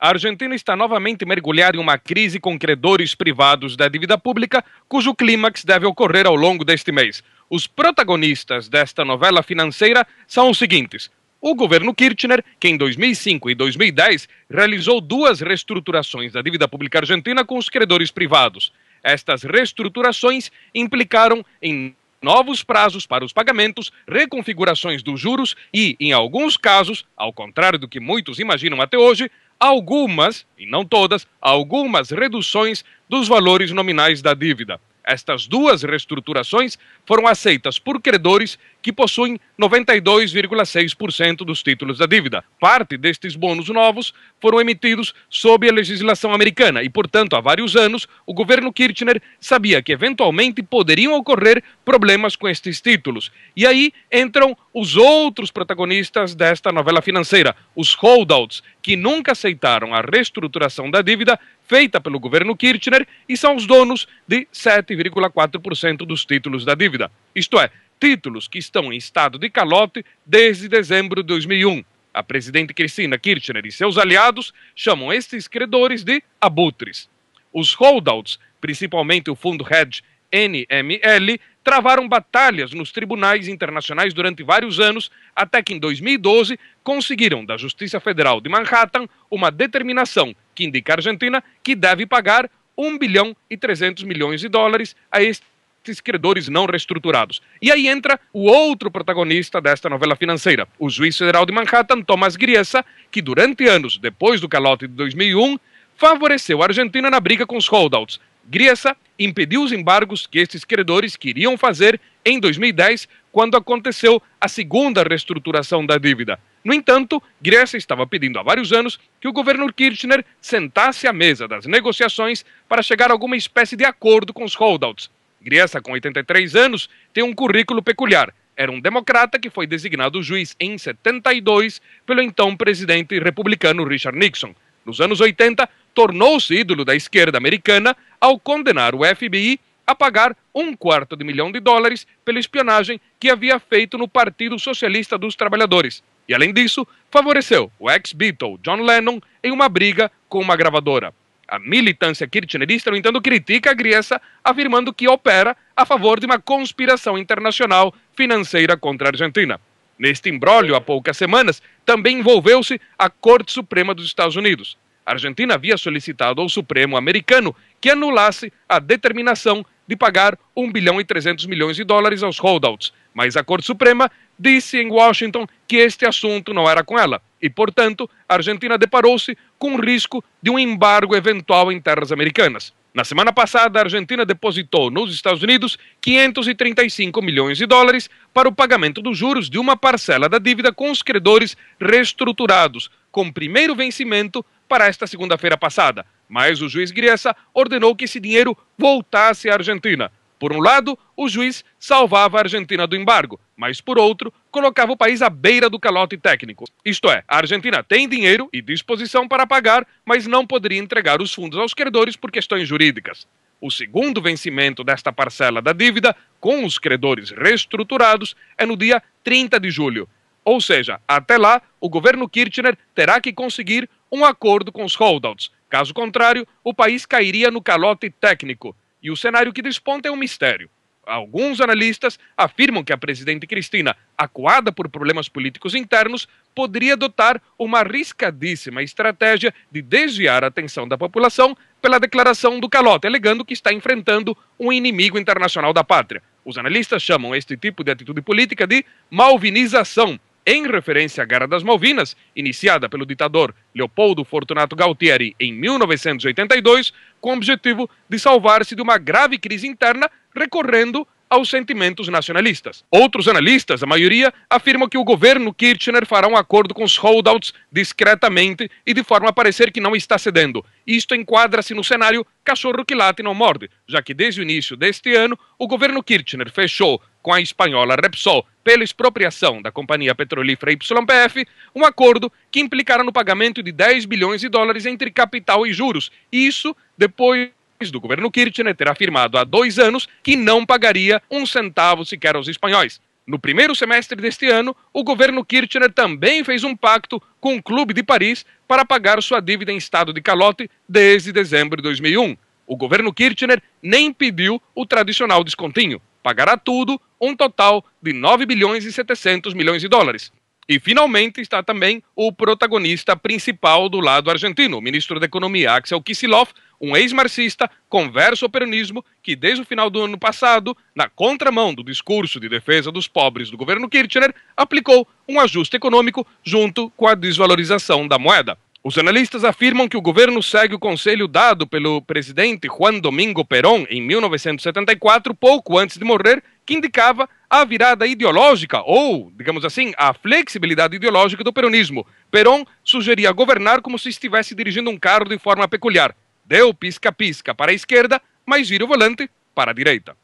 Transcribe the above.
a Argentina está novamente mergulhada em uma crise com credores privados da dívida pública, cujo clímax deve ocorrer ao longo deste mês. Os protagonistas desta novela financeira são os seguintes: o governo Kirchner, que em 2005 e 2010 realizou duas reestruturações da dívida pública argentina com os credores privados. Estas reestruturações implicaram em novos prazos para os pagamentos, reconfigurações dos juros e, em alguns casos, ao contrário do que muitos imaginam até hoje, algumas, e não todas, algumas reduções dos valores nominais da dívida. Estas duas reestruturações foram aceitas por credores que possuem 92,6% dos títulos da dívida. Parte destes bônus novos foram emitidos sob a legislação americana e, portanto, há vários anos, o governo Kirchner sabia que eventualmente poderiam ocorrer problemas com estes títulos. E aí entram os outros protagonistas desta novela financeira, os holdouts, que nunca aceitaram a reestruturação da dívida feita pelo governo Kirchner e são os donos de 7,4% dos títulos da dívida. Isto é, títulos que estão em estado de calote desde dezembro de 2001. A presidente Cristina Kirchner e seus aliados chamam estes credores de abutres. Os holdouts, principalmente o fundo hedge NML, travaram batalhas nos tribunais internacionais durante vários anos, até que em 2012 conseguiram da Justiça Federal de Manhattan uma determinação que indica à Argentina que deve pagar 1 bilhão e 300 milhões de dólares a este estes credores não reestruturados. E aí entra o outro protagonista desta novela financeira, o juiz federal de Manhattan, Thomas Griesa, que durante anos depois do calote de 2001 favoreceu a Argentina na briga com os holdouts. Griesa impediu os embargos que estes credores queriam fazer em 2010, quando aconteceu a segunda reestruturação da dívida. No entanto, Grécia estava pedindo há vários anos que o governo Kirchner sentasse à mesa das negociações para chegar a alguma espécie de acordo com os holdouts. Griessa, com 83 anos, tem um currículo peculiar. Era um democrata que foi designado juiz em 72 pelo então presidente republicano Richard Nixon. Nos anos 80, tornou-se ídolo da esquerda americana ao condenar o FBI a pagar um quarto de milhão de dólares pela espionagem que havia feito no Partido Socialista dos Trabalhadores. E além disso, favoreceu o ex-Beatle John Lennon em uma briga com uma gravadora a militância kirchnerista, no entanto, critica a Griesa, afirmando que opera a favor de uma conspiração internacional financeira contra a Argentina. Neste imbróglio, há poucas semanas, também envolveu-se a Corte Suprema dos Estados Unidos. A Argentina havia solicitado ao Supremo americano que anulasse a determinação de pagar 1 bilhão e 300 milhões de dólares aos holdouts, mas a Corte Suprema disse em Washington que este assunto não era com ela e, portanto, a Argentina deparou-se com risco de um embargo eventual em terras americanas. Na semana passada, a Argentina depositou nos Estados Unidos 535 milhões de dólares para o pagamento dos juros de uma parcela da dívida com os credores reestruturados, com primeiro vencimento para esta segunda-feira passada. Mas o juiz Griesa ordenou que esse dinheiro voltasse à Argentina. Por um lado, o juiz salvava a Argentina do embargo, mas por outro, colocava o país à beira do calote técnico. Isto é, a Argentina tem dinheiro e disposição para pagar, mas não poderia entregar os fundos aos credores por questões jurídicas. O segundo vencimento desta parcela da dívida, com os credores reestruturados, é no dia 30 de julho. Ou seja, até lá, o governo Kirchner terá que conseguir um acordo com os holdouts. Caso contrário, o país cairia no calote técnico. E o cenário que desponta é um mistério. Alguns analistas afirmam que a presidente Cristina, acuada por problemas políticos internos, poderia adotar uma arriscadíssima estratégia de desviar a atenção da população pela declaração do calote, alegando que está enfrentando um inimigo internacional da pátria. Os analistas chamam este tipo de atitude política de malvinização em referência à Guerra das Malvinas, iniciada pelo ditador Leopoldo Fortunato Galtieri em 1982, com o objetivo de salvar-se de uma grave crise interna recorrendo aos sentimentos nacionalistas. Outros analistas, a maioria, afirmam que o governo Kirchner fará um acordo com os holdouts discretamente e de forma a parecer que não está cedendo. Isto enquadra-se no cenário cachorro que late não morde, já que desde o início deste ano o governo Kirchner fechou com a espanhola Repsol pela expropriação da companhia petrolífera YPF, um acordo que implicará no pagamento de 10 bilhões de dólares entre capital e juros. Isso depois do governo Kirchner ter afirmado há dois anos que não pagaria um centavo sequer aos espanhóis. No primeiro semestre deste ano, o governo Kirchner também fez um pacto com o Clube de Paris para pagar sua dívida em estado de calote desde dezembro de 2001. O governo Kirchner nem pediu o tradicional descontinho. Pagará tudo, um total de 9 bilhões e 700 milhões de dólares. E finalmente está também o protagonista principal do lado argentino, o ministro da Economia Axel Kicillof, um ex-marxista, converso ao peronismo que, desde o final do ano passado, na contramão do discurso de defesa dos pobres do governo Kirchner, aplicou um ajuste econômico junto com a desvalorização da moeda. Os analistas afirmam que o governo segue o conselho dado pelo presidente Juan Domingo Perón em 1974, pouco antes de morrer, que indicava a virada ideológica, ou, digamos assim, a flexibilidade ideológica do peronismo. Perón sugeria governar como se estivesse dirigindo um carro de forma peculiar. Deu pisca-pisca para a esquerda, mas vira o volante para a direita.